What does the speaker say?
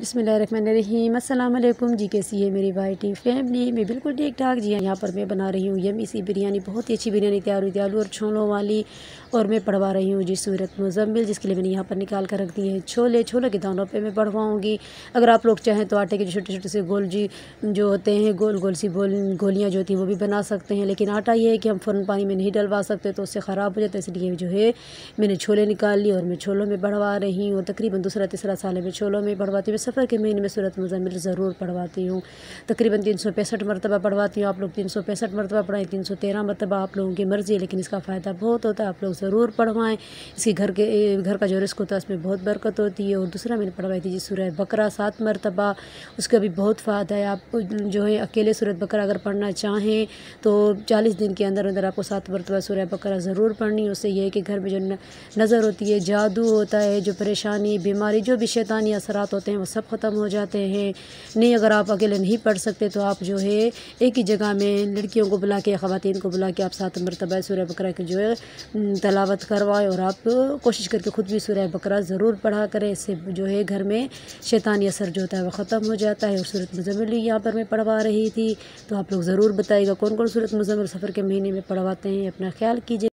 बसमीम अल्लाम जी कैसी है मेरी टी फैमिली मैं बिल्कुल ठीक ठाक जी हाँ, यहाँ पर मैं बना रही हूँ यमी इसी बिरयानी बहुत ही अच्छी बिरयानी तैयार हुई थी आलू और छोलों वाली और मैं पढ़वा रही हूँ जी सूरत मुजम्मिल जिसके लिए मैंने यहाँ पर निकाल कर रख दी है छोले छोलों के दानों पर मैं पढ़वाऊँगी अगर आप लोग चाहें तो आटे के छोटे छोटे से गोल जी जो होते हैं गोल गोल सी गोल गोलियाँ जो होती हैं वो भी बना सकते हैं लेकिन आटा ये है कि हम फ़ौरन पानी में नहीं डलवा सकते तो उससे ख़राब हो जाता है इसलिए जो है मैंने छोले निकाल लिए और मैं छोलों में बढ़वा रही हूँ तकरीबन दूसरा तीसरा साल है मैं छोलों में बढ़वाती हूँ सफ़र के महीने में सूरत मजामिल ज़रूर पढ़वाती हूँ तकरीबन तीन सौ पैंसठ मरतबा पढ़वाती हूँ आप लोग तीन सौ पैंसठ मरतबा पढ़ाएँ तीन सौ तेरह मरतबा आप लोगों की मर्ज़ी है लेकिन इसका फ़ायदा बहुत होता है आप लोग ज़रूर पढ़वाएँ इसके घर के घर का जो रिस्क होता है उसमें बहुत बरकत होती है और दूसरा मैंने पढ़वाई थी जी सूरत बकरा सात मरतबा उसका भी बहुत फ़ायदा है आप जो है अकेले सूरत बकरा अगर पढ़ना चाहें तो चालीस दिन के अंदर अंदर आपको सात मरतबा सूर्य बकरा ज़रूर पढ़नी है उससे यह है कि घर में जो नज़र होती है जादू होता है जो परेशानी बीमारी जो भी शैतानी असरात होते हैं सब सब ख़त्म हो जाते हैं नहीं अगर आप अकेले नहीं पढ़ सकते तो आप जो है एक ही जगह में लड़कियों को बुला के ख़वान को बुला के आप सात मरतबा सूर्य बकरा की जो है तलावत करवाएं और आप कोशिश करके ख़ुद भी सूर्य बकरा ज़रूर पढ़ा करें इससे जो है घर में शैतानी असर जो होता है वह ख़त्म हो जाता है और सूरत मजमिल यहाँ पर मैं पढ़वा रही थी तो आप लोग ज़रूर बताइएगा कौन कौन सूरत मुजम्मिल सफ़र के महीने में पढ़वाते हैं अपना ख्याल कीजिए